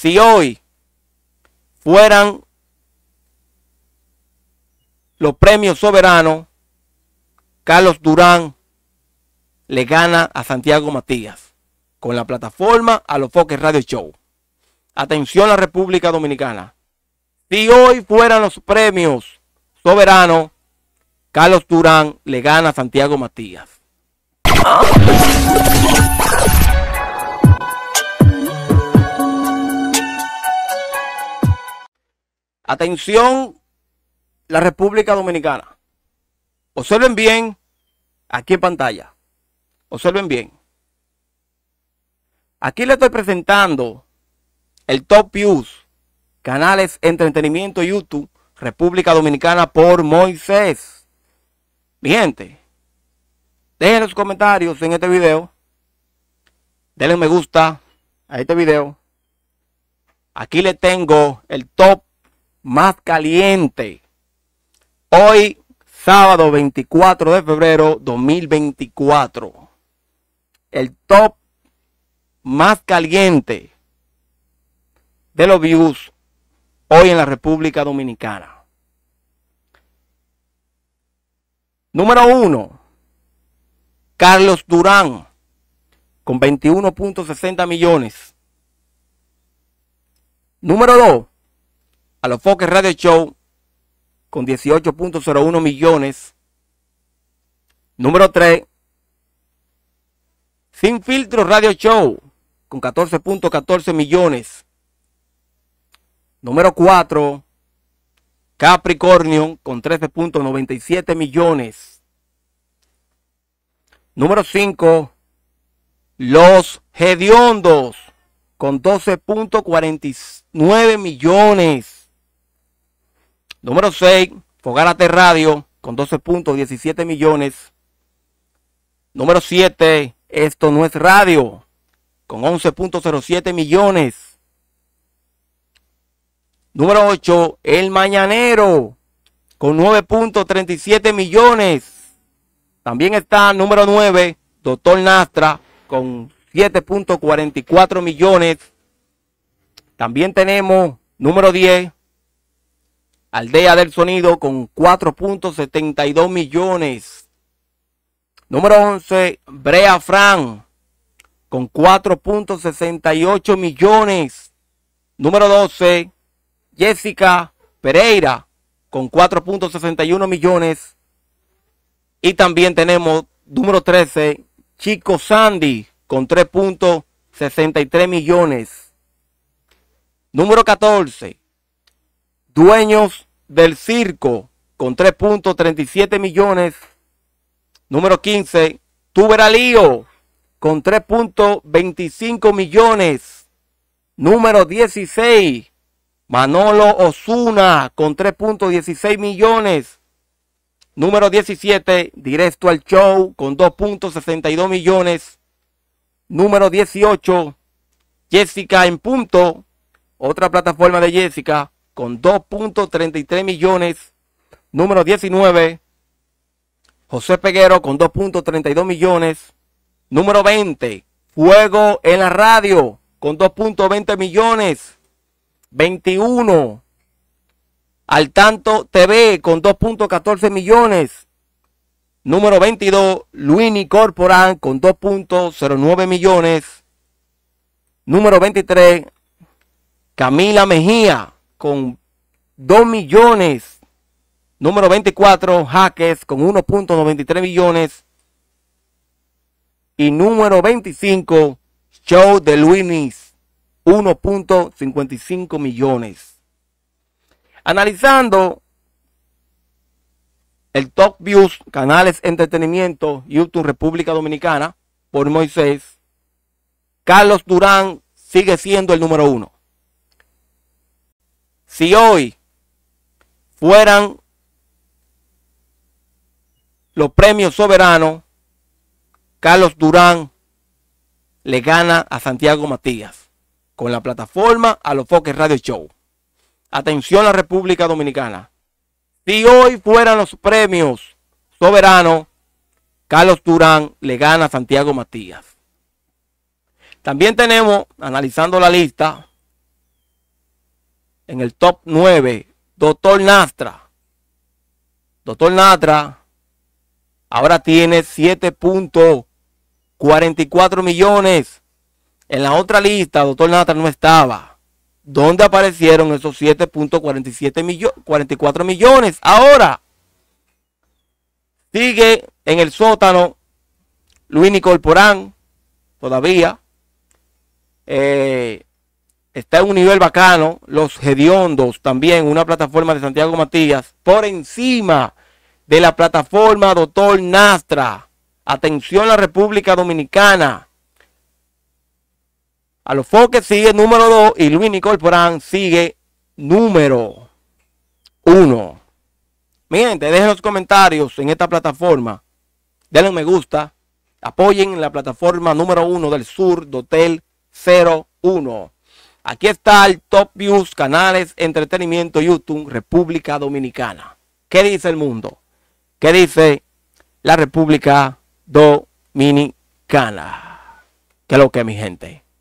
si hoy fueran los premios soberanos, Carlos Durán le gana a Santiago Matías con la plataforma a los Foques Radio Show. Atención a la República Dominicana. Si hoy fueran los premios soberanos, Carlos Durán le gana a Santiago Matías. Atención, la República Dominicana. Observen bien, aquí en pantalla. Observen bien. Aquí le estoy presentando el Top Views, canales entretenimiento YouTube, República Dominicana por Moisés. Mi gente, dejen los comentarios en este video. Denle me gusta a este video. Aquí le tengo el top más caliente. Hoy, sábado 24 de febrero 2024. El top más caliente de los views hoy en la República Dominicana. Número uno, Carlos Durán, con 21.60 millones. Número dos a los Foques Radio Show con 18.01 millones. Número 3, Sin Filtro Radio Show con 14.14 millones. Número 4, Capricornio con 13.97 millones. Número 5, Los Hediondos con 12.49 millones. Número 6, Fogarate Radio con $12.17 millones. Número 7, Esto no es radio con 11.07 millones. Número 8, El Mañanero con 9.37 millones. También está número 9, Doctor Nastra con 7.44 millones. También tenemos número 10, Aldea del Sonido con 4.72 millones. Número 11, Brea Fran con 4.68 millones. Número 12, Jessica Pereira con 4.61 millones. Y también tenemos número 13, Chico Sandy con 3.63 millones. Número 14, Dueños del circo con 3.37 millones. Número 15, Tuberalío con 3.25 millones. Número 16, Manolo Osuna con 3.16 millones. Número 17, Directo al Show con 2.62 millones. Número 18, Jessica en punto, otra plataforma de Jessica con 2.33 millones. Número 19, José Peguero con 2.32 millones. Número 20, Fuego en la radio con 2.20 millones. 21, Al Tanto TV con 2.14 millones. Número 22, Luini Corporan con 2.09 millones. Número 23, Camila Mejía con 2 millones. Número 24, Jaques con 1.93 millones. Y número 25, Show de Luis, 1.55 millones. Analizando el Top Views, Canales Entretenimiento, YouTube República Dominicana, por Moisés, Carlos Durán sigue siendo el número uno si hoy fueran los premios soberanos, Carlos Durán le gana a Santiago Matías con la plataforma a los Foques Radio Show. Atención a la República Dominicana. Si hoy fueran los premios soberanos, Carlos Durán le gana a Santiago Matías. También tenemos, analizando la lista, en el top 9, doctor Nastra. Doctor Nastra ahora tiene 7.44 millones. En la otra lista, doctor Nastra no estaba. ¿Dónde aparecieron esos 7.44 44 millones? Ahora sigue en el sótano Luis Nicolporán todavía. Eh, está en un nivel bacano. Los Gediondos también, una plataforma de Santiago Matías, por encima de la plataforma Doctor Nastra. Atención a la República Dominicana. A los Foques sigue número 2 y Luis Nicol Porán sigue número 1. miren te dejen los comentarios en esta plataforma. Denle un me gusta. Apoyen la plataforma número 1 del sur, Dotel 01. Aquí está el Top Views, Canales, Entretenimiento, YouTube, República Dominicana. ¿Qué dice el mundo? ¿Qué dice la República Dominicana? ¿Qué es lo que, mi gente?